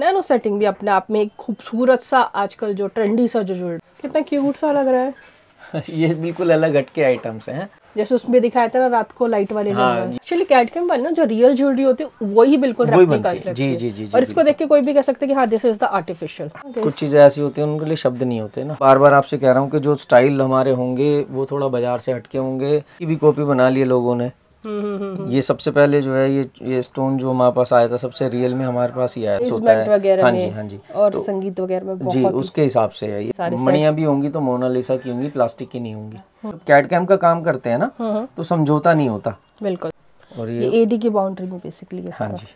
Nano setting भी अपने आप में एक खूबसूरत सा आजकल जो ट्रेंडी सा जो जुड़ कितना क्यूट सा लग रहा है ये बिल्कुल अलग हटके आइटम्स हैं जैसे उसमें दिखाया था ना रात को लाइट वाले एक्चुअली हाँ। वाले ना जो रियल ज्वेलरी होती है वही बिल्कुल जी, जी, जी, जी, और इसको देख के कोई भी कह सकते कि हाँ दिस इज द आर्टिफिशियल कुछ चीजें ऐसी होती हैं उनके लिए शब्द नहीं होते ना बार बार आपसे कह रहा हूँ कि जो स्टाइल हमारे होंगे वो थोड़ा बाजार से हटके होंगे की भी कॉपी बना लिए लोगों ने हम्म। ये सबसे पहले जो है ये ये स्टोन जो हमारे पास आया था सबसे रियल में हमारे पास ही आया होता है हाँ जी हाँ जी और तो, संगीत वगैरह में जी उसके हिसाब से है ये मणिया भी होंगी तो मोनालिसा की होंगी प्लास्टिक की नहीं होंगी कैट कैम हम्म। का काम करते हैं ना हम्म। तो समझौता नहीं होता बिल्कुल और ये एडी की बाउंड्री में बेसिकली हाँ जी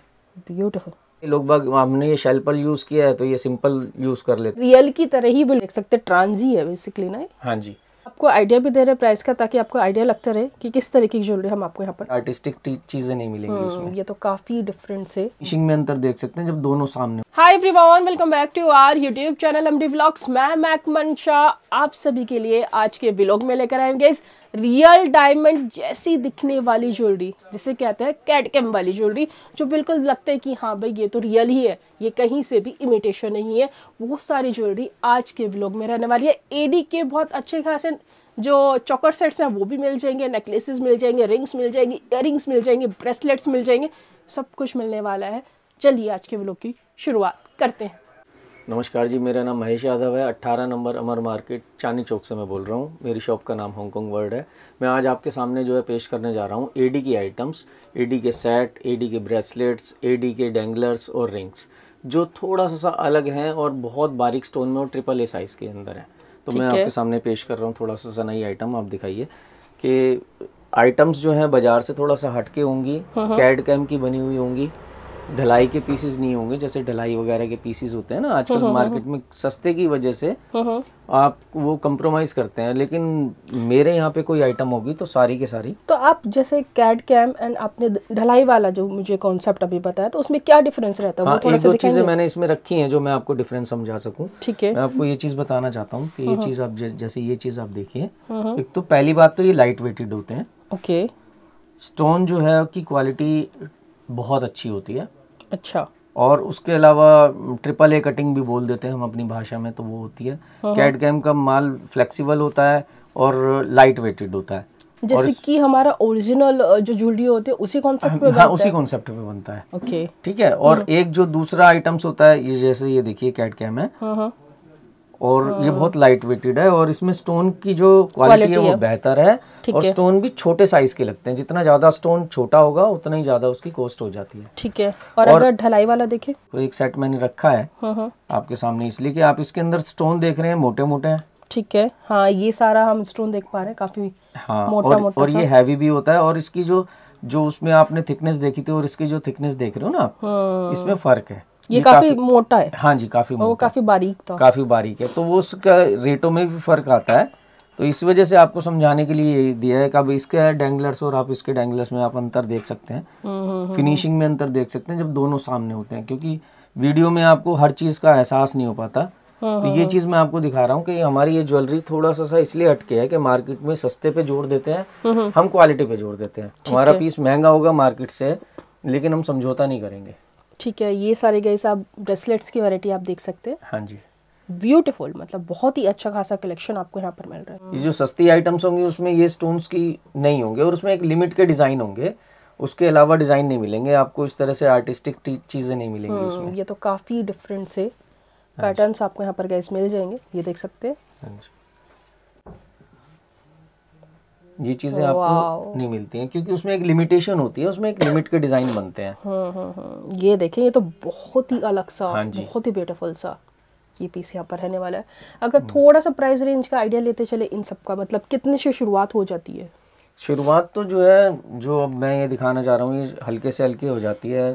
ब्यूटिफुल लोग बाग हमने ये शेल्पल यूज किया है तो ये सिंपल यूज कर लेते रियल की तरह ही देख सकते ट्रांजी है बेसिकली ना हाँ जी आपको आइडिया भी दे रहे प्राइस का ताकि आपको आइडिया लगता रहे कि किस तरीके की ज्वेलरी हम आपको यहाँ पर आर्टिस्टिक चीजें नहीं मिलेंगी हाँ, उसमें ये तो काफी डिफरेंस है फिशिंग में अंतर देख सकते हैं जब दोनों सामने hi everyone welcome back to our YouTube channel MD vlogs मैं मैक मंशा आप सभी के लिए आज के ब्लॉग में लेकर आएंगे इस रियल डायमंड जैसी दिखने वाली ज्वेलरी जिसे कहते हैं कैटकेम वाली ज्वेलरी जो बिल्कुल लगते है कि हाँ भाई ये तो रियल ही है ये कहीं से भी इमिटेशन नहीं है वो सारी ज्वेलरी आज के ब्लॉग में रहने वाली है एडी के बहुत अच्छे खासे जो चॉकर सेट्स हैं वो भी मिल जाएंगे नेकलेसेस मिल जाएंगे रिंग्स मिल जाएंगी इयर मिल जाएंगे ब्रेसलेट्स मिल जाएंगे सब कुछ मिलने वाला है चलिए आज के ब्लॉग की शुरुआत करते हैं नमस्कार जी मेरा नाम महेश यादव है 18 नंबर अमर मार्केट चांदी चौक से मैं बोल रहा हूँ मेरी शॉप का नाम हांगकॉन्ग वर्ल्ड है मैं आज आपके सामने जो है पेश करने जा रहा हूँ एडी की आइटम्स एडी के सेट एडी के ब्रेसलेट्स एडी के डेंगलर्स और रिंग्स जो थोड़ा सा अलग हैं और बहुत बारीक स्टोन में और ट्रिपल ए साइज़ के अंदर तो है तो मैं आपके सामने पेश कर रहा हूँ थोड़ा सा नई आइटम आप दिखाइए कि आइटम्स जो हैं बाजार से थोड़ा सा हटके होंगी कैड हाँ, कैम हाँ। की बनी हुई होंगी ढलाई के पीसेस नहीं होंगे जैसे ढलाई वगैरह के पीसेस होते हैं ना आजकल मार्केट हम्म, हम्म, हम्म। में सस्ते की वजह से आप वो कम्प्रोमाइज करते हैं लेकिन मेरे यहाँ पे कोई आइटम होगी तो सारी के सारी तो आप जैसे कैड कैम एंड आपने ढलाई वाला जो मुझे कॉन्सेप्ट अभी बताया तो उसमें क्या डिफरेंस रहता है हाँ, एक दो चीजें मैंने इसमें रखी है जो मैं आपको डिफरेंस समझा सकूँ ठीक है मैं आपको ये चीज बताना चाहता हूँ की ये चीज आप जैसे ये चीज आप देखिए एक तो पहली बात तो ये लाइट वेटेड होते हैं ओके स्टोन जो है की क्वालिटी बहुत अच्छी होती है अच्छा और उसके अलावा ट्रिपल ए कटिंग भी बोल देते हैं हम अपनी भाषा में तो वो होती है हम्म। कैट कैम का माल फ्लेक्सिबल होता है और लाइट वेटेड होता है जैसे कि हमारा ओरिजिनल जो ज्वेलरी होती है उसी कॉन्सेप्ट पे हाँ, उसी कॉन्सेप्ट पे बनता है ओके ठीक है और हम्म। एक जो दूसरा आइटम्स होता है ये जैसे ये देखिए कैट कैम है हाँ, हाँ। और ये हाँ। बहुत लाइट वेटेड है और इसमें स्टोन की जो क्वालिटी है वो बेहतर है और स्टोन भी छोटे साइज के लगते हैं जितना ज्यादा स्टोन छोटा होगा उतना ही ज्यादा उसकी कॉस्ट हो जाती है ठीक है और, और अगर ढलाई वाला देखे तो एक सेट मैंने रखा है हाँ, हाँ। आपके सामने इसलिए कि आप इसके अंदर स्टोन देख रहे हैं मोटे मोटे हैं ठीक है हाँ ये सारा हम स्टोन देख पा रहे हैं काफी हाँ, मोटा और, मोटा और ये हैवी भी होता है और इसकी जो जो उसमें आपने थिकनेस देखी थी और इसकी जो थिकनेस देख रहे हो ना आप इसमें फर्क है ये, काफी, काफी मोटा है हाँ जी काफी मोटा वो काफी बारीक था काफी बारीक है तो वो उसका रेटों में भी फर्क आता है तो इस वजह से आपको समझाने के लिए ये दिया है कि अब इसके डेंगलर्स और आप इसके डेंगलर्स में आप अंतर देख सकते हैं हम्म, हम्म, हम्म, फिनिशिंग में अंतर देख सकते हैं जब दोनों सामने होते हैं क्योंकि वीडियो में आपको हर चीज का एहसास नहीं हो पाता तो ये चीज मैं आपको दिखा रहा हूँ कि हमारी ये ज्वेलरी थोड़ा सा सा इसलिए हटके है कि मार्केट में सस्ते पे जोड़ देते हैं हम क्वालिटी पे जोड़ देते हैं हमारा पीस महंगा होगा मार्केट से लेकिन हम समझौता नहीं करेंगे ठीक है ये सारे गैस आप ब्रेसलेट्स की वैरायटी आप देख सकते हैं हाँ जी ब्यूटीफुल मतलब बहुत ही अच्छा खासा कलेक्शन आपको यहाँ पर मिल रहा है ये जो सस्ती आइटम्स होंगी उसमें ये स्टोन्स की नहीं होंगे और उसमें एक लिमिट के डिज़ाइन होंगे उसके अलावा डिज़ाइन नहीं मिलेंगे आपको इस तरह से आर्टिस्टिक चीज़ें नहीं मिलेंगी हम्म, उसमें ये तो काफ़ी डिफरेंट से पैटर्न्स हाँ आपको यहाँ पर गैस मिल जाएंगे ये देख सकते हैं हाँ ये चीज़ें आपको नहीं मिलती हैं क्योंकि उसमें एक लिमिटेशन होती है उसमें एक लिमिट के डिज़ाइन बनते हैं हम्म, हम्म, हम्म। ये देखें ये तो बहुत ही अलग सा हाँ बहुत ही ब्यूटीफुल सा ये पीस यहाँ पर रहने वाला है अगर थोड़ा सा प्राइस रेंज का आइडिया लेते चले इन सब का मतलब कितने से शुरुआत हो जाती है शुरुआत तो जो है जो मैं ये दिखाना चाह रहा हूँ ये हल्के से हल्के हो जाती है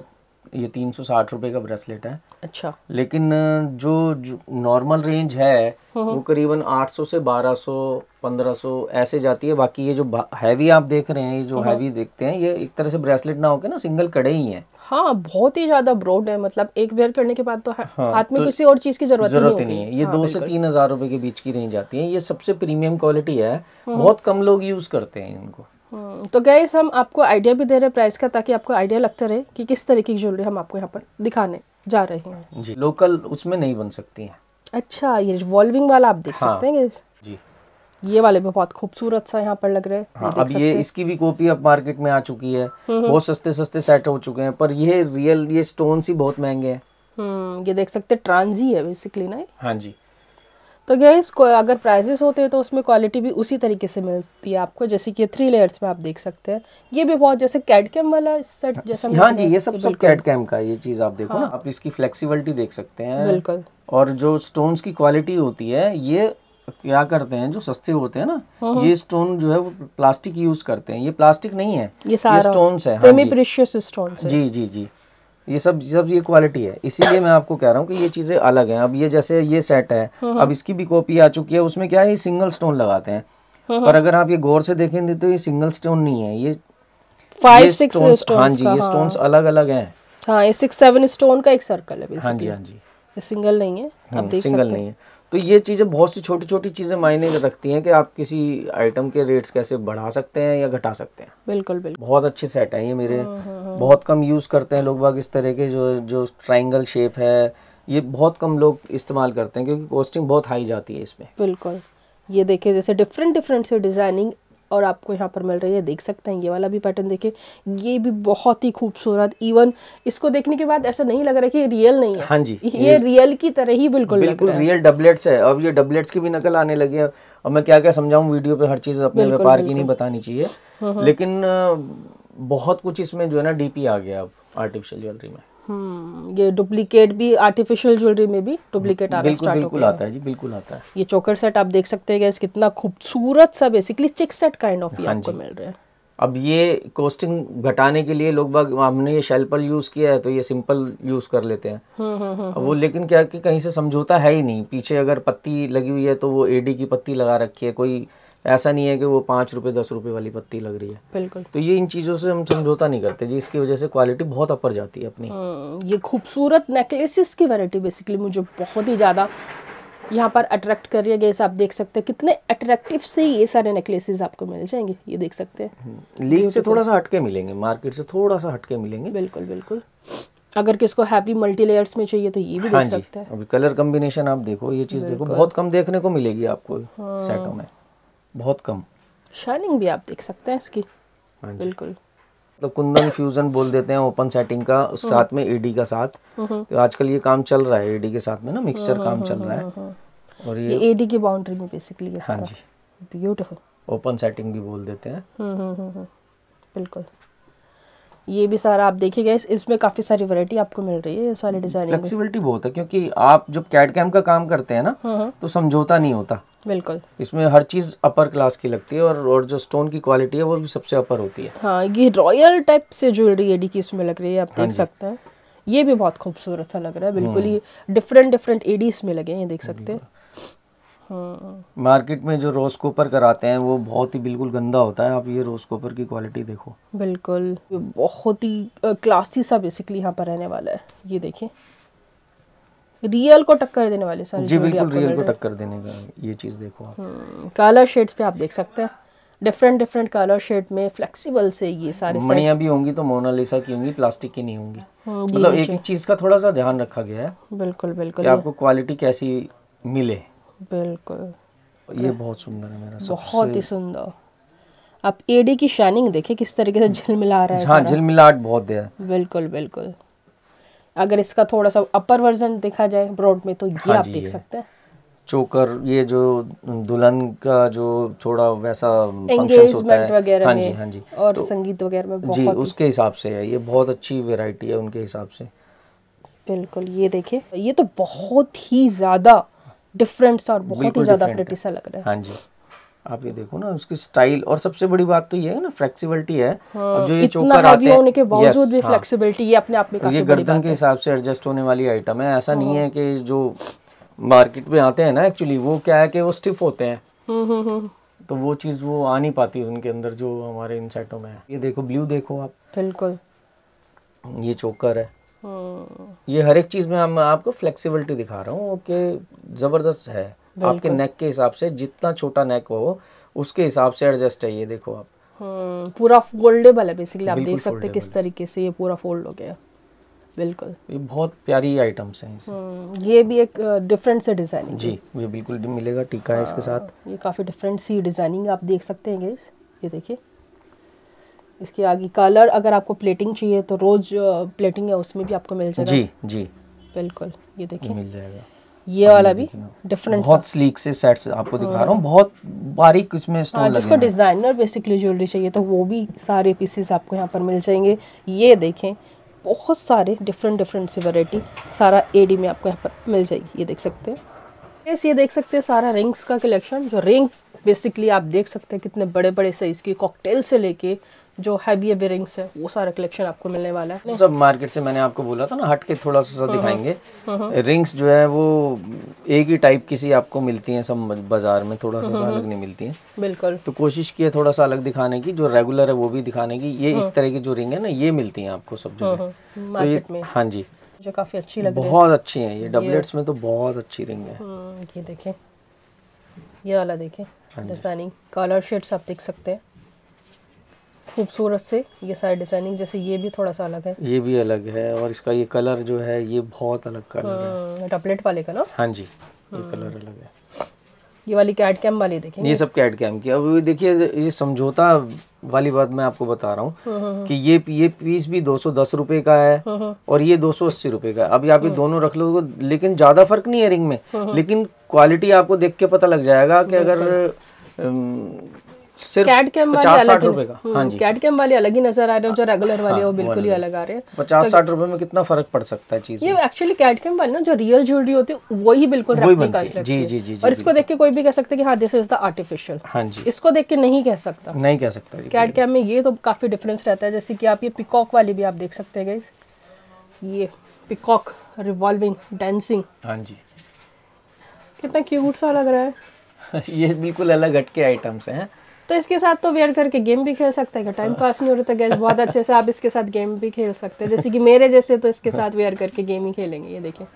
ये तीन सौ साठ रुपए का ब्रेसलेट है अच्छा लेकिन जो, जो नॉर्मल रेंज है हम्म, हम्म। वो करीबन आठ सौ से बारह सौ पंद्रह सौ ऐसे जाती है बाकी ये जो हैवी आप देख रहे हैं ये जो हैवी हम्म। देखते हैं ये एक तरह से ब्रेसलेट ना होके ना सिंगल कड़े ही है हाँ बहुत ही ज्यादा ब्रॉड है मतलब एक वेयर करने के बाद तो हाँ, हाथ हाँ, में तो किसी और चीज की जरूरत जरूरत नहीं है ये हाँ, दो से तीन हजार रुपए के बीच की रेंज आती है ये सबसे प्रीमियम क्वालिटी है बहुत कम लोग यूज करते हैं इनको तो गए हम आपको आइडिया भी दे रहे हैं प्राइस का ताकि आपको आइडिया लगता रहे कि किस तरीके की ज्वेलरी हम आपको यहाँ पर दिखाने जा रहे हैं जी लोकल उसमें नहीं बन सकती है अच्छा ये रिवॉल्विंग वाला आप देख हाँ, सकते हैं जी ये वाले भी बहुत खूबसूरत सा यहाँ पर लग रहा है हाँ, अब ये इसकी भी कॉपी अब मार्केट में आ चुकी है हम्म, हम्म। बहुत सस्ते सस्ते सेट हो चुके हैं पर ये रियल ये स्टोन ही बहुत महंगे हैं हम्म, ये देख सकते हैं ट्रांजी है बेसिकली ना हाँ जी तो गैस अगर प्राइजेस होते हैं तो उसमें क्वालिटी भी उसी तरीके से मिलती है आपको जैसे कि थ्री लेयर्स में आप देख सकते हैं ये भी बहुत जैसे कैडकेम वाला सेट हाँ, जैसा हाँ जी ये सब सब कैडकेम का ये चीज़ आप देखो हाँ। ना आप इसकी फ्लेक्सिबिलिटी देख सकते हैं बिल्कुल और जो स्टोन्स की क्वालिटी होती है ये क्या करते हैं जो सस्ते होते हैं ना हाँ, हाँ। ये स्टोन जो है वो प्लास्टिक यूज करते हैं ये प्लास्टिक नहीं है ये, ये स्टोन्स है सेमी प्रेशियस स्टोन्स जी जी जी ये सब सब ये क्वालिटी है इसीलिए मैं आपको कह रहा हूँ कि ये चीज़ें अलग हैं अब ये जैसे ये सेट है हम्म, हम्म। अब इसकी भी कॉपी आ चुकी है उसमें क्या है ये सिंगल स्टोन लगाते हैं हम्म, पर अगर आप ये गौर से देखेंगे तो ये सिंगल स्टोन नहीं है ये फाइव हाँ सिक्स हाँ।, हाँ, हाँ जी ये स्टोन अलग अलग है हाँ ये सिक्स सेवन स्टोन का एक सर्कल है हाँ जी हाँ जी सिंगल नहीं है सिंगल नहीं है तो ये चीज़ें बहुत सी छोटी छोटी चीज़ें मायने रखती हैं कि आप किसी आइटम के रेट्स कैसे बढ़ा सकते हैं या घटा सकते हैं बिल्कुल बिल्कुल बहुत अच्छे सेट हैं ये मेरे हम्म, हम्म, हम्म। बहुत कम यूज़ करते हैं लोग बाग इस तरह के जो जो ट्राइंगल शेप है ये बहुत कम लोग इस्तेमाल करते हैं क्योंकि कॉस्टिंग बहुत हाई जाती है इसमें बिल्कुल ये देखिए जैसे डिफरेंट डिफरेंट से डिज़ाइनिंग और आपको यहाँ पर मिल रही है देख सकते हैं ये वाला भी पैटर्न देखे ये भी बहुत ही खूबसूरत इवन इसको देखने के बाद ऐसा नहीं लग रहा है कि रियल नहीं है हाँ जी ये, ये रियल की तरह ही बिल्कुल बिल्कुल रियल डबलेट्स है अब ये डबलेट्स की भी नकल आने लगी है अब मैं क्या क्या समझाऊँ वीडियो पे हर चीज़ अपने व्यापार की नहीं बतानी चाहिए हम्म, हम्म। लेकिन बहुत कुछ इसमें जो है ना डीपी आ गया अब आर्टिफिशियल ज्वेलरी में हम्म, ये डुप्लीकेट भी आर्टिफिशियल ज्वेलरी में भी डुप्लीकेट आना स्टार्ट बिल्कुल आता है जी बिल्कुल आता है ये चोकर सेट आप देख सकते हैं गैस कितना खूबसूरत सा बेसिकली चिक सेट काइंड ऑफ ये हाँ आपको मिल रहा है अब ये कॉस्टिंग घटाने के लिए लोग बाग हमने ये शेल्पल यूज किया है तो ये सिंपल यूज कर लेते हैं हम्म, हम्म, अब वो लेकिन क्या कि कहीं से समझौता है ही नहीं पीछे अगर पत्ती लगी हुई है तो वो एडी की पत्ती लगा रखी है कोई ऐसा नहीं है कि वो पाँच रुपये दस रुपये वाली पत्ती लग रही है बिल्कुल तो ये इन चीज़ों से हम समझौता नहीं करते जी इसकी वजह से क्वालिटी बहुत अपर जाती है अपनी हम्म, ये खूबसूरत नेकलेसिस की वैरायटी बेसिकली मुझे बहुत ही ज़्यादा यहाँ पर अट्रैक्ट कर रही है गैस आप देख सकते हैं कितने अट्रैक्टिव से ये सारे नेकलेसेस आपको मिल जाएंगे ये देख सकते हैं लीक हम्म, से थोड़ा सा हटके मिलेंगे मार्केट से थोड़ा सा हटके मिलेंगे बिल्कुल बिल्कुल अगर किसको हैवी मल्टी लेयर्स में चाहिए तो ये भी हाँ देख सकते हैं अभी कलर कॉम्बिनेशन आप देखो ये चीज देखो बहुत कम देखने को मिलेगी आपको हाँ। सेटों में बहुत कम शाइनिंग भी आप देख सकते हैं इसकी हाँ बिल्कुल तो कुंदन फ्यूजन बोल देते हैं ओपन हम्म। सेटिंग का साथ में एडी का साथ तो आजकल ये काम चल रहा है एडी के साथ में ना मिक्सचर हम्म, काम हम्म, चल रहा है और ये एडी की बाउंड्री में बेसिकली ये हाँ जी ब्यूटीफुल ओपन सेटिंग भी बोल देते हैं बिल्कुल ये भी सारा आप देखिएगा इस इसमें काफी सारी वैरायटी आपको मिल रही है इस वाले डिजाइन फ्लेक्सिबिलिटी बहुत है क्योंकि आप जब कैट कैम का काम करते हैं ना तो समझौता नहीं होता बिल्कुल इसमें हर चीज अपर क्लास की लगती है और और जो स्टोन की क्वालिटी है वो भी सबसे अपर होती है हाँ ये रॉयल टाइप से ज्वेलरी एडी की इसमें लग रही है आप हाँ देख सकते हैं ये भी बहुत खूबसूरत सा लग रहा है बिल्कुल ही डिफरेंट डिफरेंट एडी इसमें लगे हैं देख सकते हैं मार्केट हाँ। में जो रोज कोपर कराते हैं वो बहुत ही बिल्कुल गंदा होता है आप ये रोज कोपर की क्वालिटी देखो बिल्कुल बहुत ही क्लासी सा बेसिकली यहाँ पर रहने वाला है ये देखिए रियल को टक्कर देने वाले सारी जी बिल्कुल रियल को टक्कर देने का ये चीज़ देखो आप कलर हम्म, शेड्स पे आप देख सकते हैं डिफरेंट डिफरेंट कलर शेड में फ्लेक्सिबल से ये सारे मणियाँ भी होंगी तो मोनालिसा की होंगी प्लास्टिक की नहीं होंगी हाँ, मतलब एक एक चीज़ का थोड़ा सा ध्यान रखा गया है बिल्कुल बिल्कुल आपको क्वालिटी कैसी मिले बिल्कुल ये बहुत सुंदर है मेरा बहुत ही सुंदर आप एडी की शाइनिंग देखे किस तरीके से हम्म। झिलमिला रहा है हाँ झिलमिलाहट बहुत है बिल्कुल बिल्कुल अगर इसका थोड़ा सा अपर वर्जन देखा जाए ब्रॉड में तो ये हाँ आप देख है। सकते हैं चोकर ये जो दुल्हन का जो थोड़ा वैसा एंगेजमेंट हाँ वगैरह हाँ जी हाँ जी और तो, संगीत वगैरह में बहुत जी उसके हिसाब से है ये बहुत अच्छी वेराइटी है उनके हिसाब से बिल्कुल ये देखिए ये तो बहुत ही ज़्यादा डिफरेंट और बहुत ही ज़्यादा लग रहा है हाँ जी आप ये देखो ना उसकी स्टाइल और सबसे बड़ी बात तो ये है ना फ्लेक्सिबिलिटी है हाँ, जो ये चोकर आते हैं होने के बावजूद भी फ्लेक्सिबिलिटी हाँ। ये अपने आप में काफी ये गर्दन के हिसाब से एडजस्ट होने वाली आइटम है ऐसा नहीं हाँ। है कि जो मार्केट में आते हैं ना एक्चुअली वो क्या है कि वो स्टिफ होते हैं हम्म, हम्म, हम्म। तो वो चीज़ वो आ नहीं पाती उनके अंदर जो हमारे इन सेटों में है ये देखो ब्लू देखो आप बिल्कुल ये चोकर है हाँ। ये हर एक चीज़ में हम आपको फ्लेक्सिबिलिटी दिखा रहा हूँ कि ज़बरदस्त है आपके नेक के हिसाब से जितना छोटा नेक हो उसके हिसाब से एडजस्ट है ये देखो आप हम्म, पूरा फोल्डेबल है बेसिकली आप देख सकते हैं किस तरीके से ये पूरा फोल्ड हो गया बिल्कुल ये बहुत प्यारी आइटम्स हैं हम्म, ये भी एक डिफरेंट से डिजाइनिंग जी ये बिल्कुल मिलेगा टीका है इसके हाँ, साथ ये काफ़ी डिफरेंट सी डिजाइनिंग आप देख सकते हैं गाइस ये देखिए इसके आगे कलर अगर आपको प्लेटिंग चाहिए तो रोज प्लेटिंग है उसमें भी आपको मिल जाएगा जी जी बिल्कुल ये देखिए मिल जाएगा हाँ, ये वाला भी डिफरेंट बहुत स्लीक से सेट्स आपको दिखा रहा हूँ हाँ। बहुत बारीक इसमें स्टोन हाँ, लगे जिसको डिजाइनर बेसिकली ज्वेलरी चाहिए तो वो भी सारे पीसेस आपको यहाँ पर मिल जाएंगे ये देखें बहुत सारे डिफरेंट डिफरेंट से वैरायटी सारा एडी में आपको यहाँ पर मिल जाएगी ये देख सकते हैं बस ये देख सकते हैं सारा रिंग्स का कलेक्शन जो रिंग बेसिकली आप देख सकते हैं कितने बड़े बड़े साइज़ की कॉकटेल से लेके जो हैवी बिरिंग्स है वो सारा कलेक्शन आपको मिलने वाला है सब मार्केट से मैंने आपको बोला था ना हट के थोड़ा सा सा हम्म, दिखाएंगे रिंग्स हम्म, हम्म। जो है वो एक ही टाइप की सी आपको मिलती हैं सब बाजार में थोड़ा सा अलग नहीं मिलती हैं बिल्कुल तो कोशिश की है थोड़ा सा अलग दिखाने की जो रेगुलर है वो भी दिखाने की ये इस तरह की जो रिंग है ना ये मिलती है आपको सब जो तो मार्केट में हाँ जी जो काफी अच्छी लग बहुत अच्छी है ये डबलेट्स में तो बहुत अच्छी रिंग है ये देखे ये वाला देखे डिजाइनिंग कलर शेड्स आप देख सकते हैं खूबसूरत से ये सारी डिजाइनिंग जैसे ये भी थोड़ा सा अलग है ये भी अलग है और इसका ये कलर जो है ये बहुत अलग कलर है टपलेट हाँ, वाले का ना हाँ जी ये कलर हाँ। अलग है ये वाली कैट कैम वाली देखेंगे ये सब कैट कैम की अब देखिए ये समझौता वाली बात मैं आपको बता रहा हूँ हाँ, कि ये ये पीस भी दो सौ दस रूपए का है और ये दो सौ अस्सी रूपए का अभी आप ये दोनों रख लो तो लेकिन ज्यादा फर्क नहीं है रिंग में लेकिन क्वालिटी आपको देख के पता लग जाएगा कि अगर सिर्फ कैट कैम पचास साठ रुपए का हाँ हम्म, जी कैट कैम वाले अलग ही नजर आ रहे हैं जो रेगुलर वाले हाँ, वो हाँ, बिल्कुल ही अलग आ रहे हैं पचास तो साठ रुपए में कितना फर्क पड़ सकता है चीज ये एक्चुअली कैट कैम वाले ना जो रियल ज्वेलरी होती है वही बिल्कुल जी जी जी और इसको देख के कोई भी कह सकता है कि हाँ दिस इज द आर्टिफिशियल हाँ जी इसको देख के नहीं कह सकता नहीं कह सकता कैट कैम में ये तो काफी डिफरेंस रहता है जैसे कि आप ये पिकॉक वाली भी आप देख सकते हैं ये पिकॉक रिवॉल्विंग डांसिंग हाँ जी कितना क्यूट सा लग रहा है ये बिल्कुल अलग हटके आइटम्स हैं तो इसके साथ तो वेयर करके गेम भी खेल सकते हैं टाइम पास नहीं हो रहा था तो गैस बहुत अच्छे से आप इसके साथ गेम भी खेल सकते हैं जैसे कि मेरे जैसे तो इसके साथ वेयर करके गेम ही खेलेंगे ये देखिए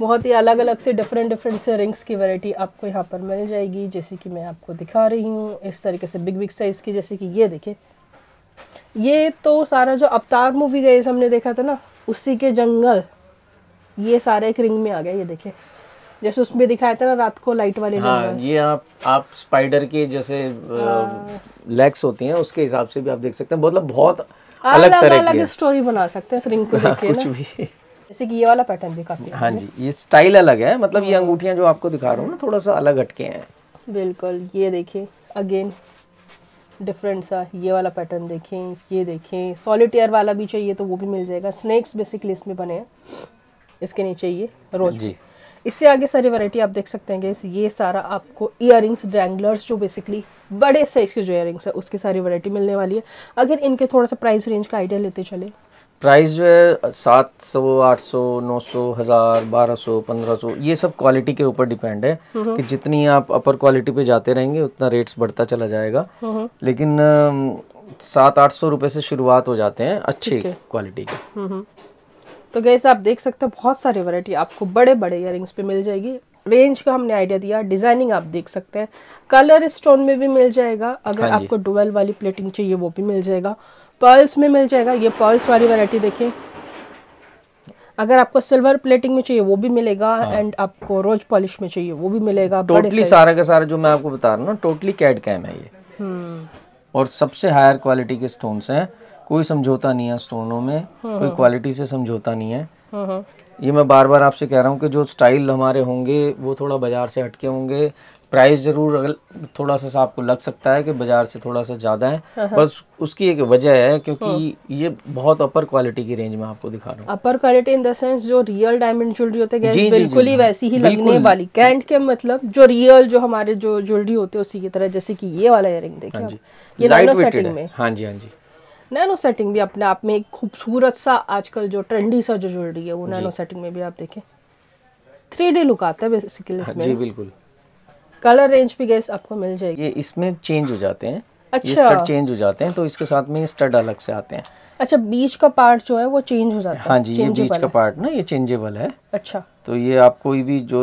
बहुत ही अलग अलग से डिफरेंट डिफरेंट से रिंग्स की वैरायटी आपको यहाँ पर मिल जाएगी जैसे कि मैं आपको दिखा रही हूँ इस तरीके से बिग बिग साइज़ की जैसे कि ये देखे ये तो सारा जो अवतार मूवी गए हमने देखा था ना उसी के जंगल ये सारे एक रिंग में आ गया ये देखे जैसे उसमें दिखाया था ना रात को लाइट वाले हाँ, ये आप आप स्पाइडर की जैसे हाँ। लेग्स होती हैं उसके हिसाब से भी आप देख सकते हैं मतलब बहुत अलग तरह अलग, स्टोरी बना सकते हैं को हाँ, कुछ भी जैसे कि ये वाला पैटर्न भी काफी हाँ जी ये स्टाइल अलग है मतलब ये अंगूठियां जो आपको दिखा रहा हूँ ना थोड़ा सा अलग हटके हैं बिल्कुल ये देखिए अगेन डिफरेंट सा ये वाला पैटर्न देखें ये देखें सॉलिड एयर वाला भी चाहिए तो वो भी मिल जाएगा स्नैक्स बेसिकली इसमें बने हैं इसके नीचे ये रोज जी इससे आगे सारी वैरायटी आप देख सकते हैं ये सारा आपको इयर रिंग्स जो बेसिकली बड़े साइज के जो इयर है उसकी सारी वैरायटी मिलने वाली है अगर इनके थोड़ा सा प्राइस रेंज का आइडिया लेते चले प्राइस जो है सात सौ आठ सौ नौ सौ हज़ार बारह सौ पंद्रह सौ ये सब क्वालिटी के ऊपर डिपेंड है हम्म हम्म। कि जितनी आप अपर क्वालिटी पे जाते रहेंगे उतना रेट्स बढ़ता चला जाएगा हम्म लेकिन सात आठ सौ रुपये से शुरुआत हो जाते हैं अच्छी क्वालिटी के तो गैस आप देख सकते हैं बहुत सारी वैरायटी आपको बड़े बड़े इयर पे मिल जाएगी रेंज का हमने आइडिया दिया डिजाइनिंग आप देख सकते हैं कलर स्टोन में भी मिल जाएगा अगर हाँ आपको डुवेल वाली प्लेटिंग चाहिए वो भी मिल जाएगा पर्ल्स में मिल जाएगा ये पर्ल्स वाली वरायटी देखें अगर आपको सिल्वर प्लेटिंग में चाहिए वो भी मिलेगा हाँ। एंड आपको रोज पॉलिश में चाहिए वो भी मिलेगा टोटली सारा का सारा जो मैं आपको बता रहा हूँ टोटली कैड कैम है ये हम्म। और सबसे हायर क्वालिटी के स्टोन्स हैं कोई समझौता नहीं है स्टोनों में हाँ, कोई क्वालिटी हाँ। से समझौता नहीं है हाँ, ये मैं बार बार आपसे कह रहा हूँ कि जो स्टाइल हमारे होंगे वो थोड़ा बाजार से हटके होंगे प्राइस जरूर थोड़ा सा आपको लग सकता है कि बाजार से थोड़ा सा ज़्यादा है बस उसकी एक वजह है क्योंकि ये बहुत अपर क्वालिटी की रेंज में आपको दिखा रहा हूँ upper quality in the sense जो रियल डायमंड ज्वेलरी होते हैं बिल्कुल ही वैसी ही लगने वाली कैंट के मतलब जो रियल जो हमारे जो ज्वेलरी होते हैं उसी की तरह जैसे की ये वाला इयर देखिए हाँ जी हाँ जी नैनो सेटिंग भी अपने आप में एक खूबसूरत सा आजकल जो ट्रेंडी सा जो ज्वेलरी है वो नैनो सेटिंग में भी आप देखें थ्री डी लुक आता है बेसिकली हाँ, इसमें जी बिल्कुल कलर रेंज भी गैस आपको मिल जाएगी ये इसमें चेंज हो जाते हैं अच्छा ये स्टड चेंज हो जाते हैं तो इसके साथ में स्टड अलग से आते हैं अच्छा बीच का पार्ट जो है वो चेंज हो जाता है हाँ जी ये बीच का पार्ट ना ये चेंजेबल है अच्छा तो ये आप कोई भी जो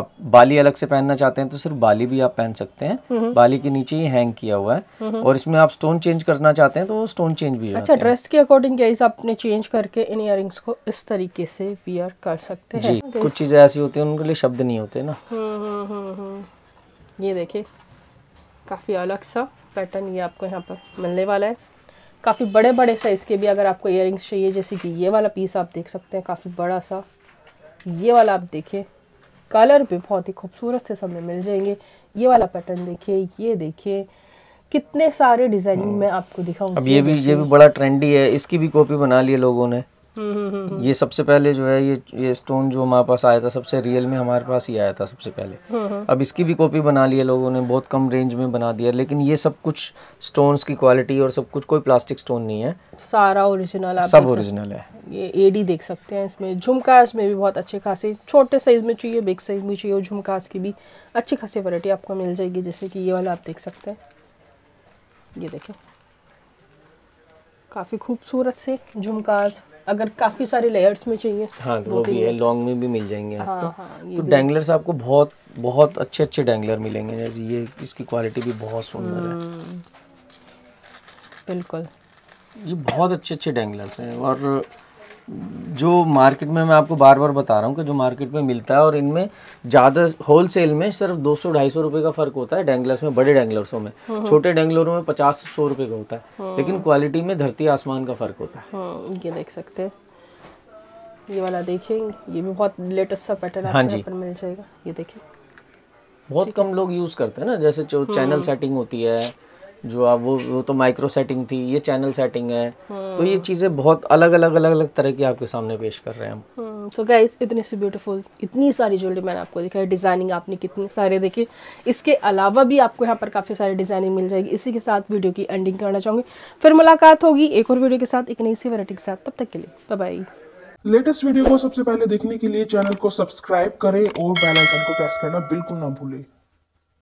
आप बाली अलग से पहनना चाहते हैं तो सिर्फ बाली भी आप पहन सकते हैं हम्म हम्म। बाली के नीचे ही हैंग किया हुआ है हम्म और इसमें आप स्टोन चेंज करना चाहते हैं तो वो स्टोन चेंज भी अच्छा ड्रेस के अकॉर्डिंग गाइस आपने चेंज करके इन इयर को इस तरीके से वियर कर सकते हैं जी कुछ चीजें ऐसी होती है उनके लिए शब्द नहीं होते ना ये देखिए काफी अलग सा पैटर्न ये आपको यहाँ पर मिलने वाला है काफ़ी बड़े बड़े साइज़ के भी अगर आपको इयर चाहिए जैसे कि ये वाला पीस आप देख सकते हैं काफ़ी बड़ा सा ये वाला आप देखिए कलर भी बहुत ही खूबसूरत से सब में मिल जाएंगे ये वाला पैटर्न देखिए ये देखिए कितने सारे डिजाइनिंग हाँ। में आपको दिखाऊंगा अब ये भी ये भी बड़ा ट्रेंडी है इसकी भी कॉपी बना लिए लोगों ने ये सबसे पहले जो है ये ये स्टोन जो हमारे पास आया था सबसे रियल में हमारे पास ही आया था सबसे पहले अब इसकी भी कॉपी बना लिया लोगों ने बहुत कम रेंज में बना दिया लेकिन ये सब कुछ स्टोन्स की क्वालिटी और सब कुछ कोई प्लास्टिक स्टोन नहीं है सारा ओरिजिनल सब ओरिजिनल है ये एडी देख सकते हैं इसमें झुमकास में भी बहुत अच्छे खासे छोटे साइज में चाहिए बिग साइज में चाहिए और झुमकास की भी अच्छी खासी वरायटी आपको मिल जाएगी जैसे कि ये वाला आप देख सकते हैं ये देखें काफ़ी खूबसूरत से झुमकास अगर काफी सारे लेयर्स में चाहिए हाँ वो भी है लॉन्ग में भी मिल जाएंगे हाँ, आपको हाँ, हाँ तो डेंगलर आपको बहुत बहुत अच्छे अच्छे डेंगलर मिलेंगे जैसे ये इसकी क्वालिटी भी बहुत सुंदर है हम्म, बिल्कुल ये बहुत अच्छे अच्छे डेंगलर्स हैं और जो मार्केट में मैं आपको बार बार बता रहा हूँ कि जो मार्केट में मिलता है और इनमें ज़्यादा होल सेल में सिर्फ दो सौ ढाई सौ रुपये का फ़र्क होता है डेंगलर्स में बड़े डेंगलर्सों में हम्म, हम्म। छोटे डैंगलोरों में पचास सौ रुपये का होता है हम्म। लेकिन क्वालिटी में धरती आसमान का फ़र्क होता है ये देख सकते हैं ये वाला देखिए ये भी बहुत लेटेस्ट सा पैटर्न हाँ जी मिल जाएगा ये देखिए बहुत कम लोग यूज़ करते हैं ना जैसे चैनल सेटिंग होती है जो आप वो वो तो माइक्रो सेटिंग थी ये चैनल सेटिंग है हम्म। तो ये चीज़ें बहुत अलग अलग अलग अलग तरह की आपके सामने पेश कर रहे हैं हम सो गाइस इतने से ब्यूटीफुल इतनी सारी ज्वेलरी मैंने आपको दिखाई डिज़ाइनिंग आपने कितने सारे देखी इसके अलावा भी आपको यहाँ पर काफ़ी सारे डिज़ाइनिंग मिल जाएगी इसी के साथ वीडियो की एंडिंग करना चाहूंगी फिर मुलाकात होगी एक और वीडियो के साथ एक नई सी वैरायटी के साथ तब तक के लिए बाई लेटेस्ट वीडियो को सबसे पहले देखने के लिए चैनल को सब्सक्राइब करें और बेल आइकन को प्रेस करना बिल्कुल ना भूलें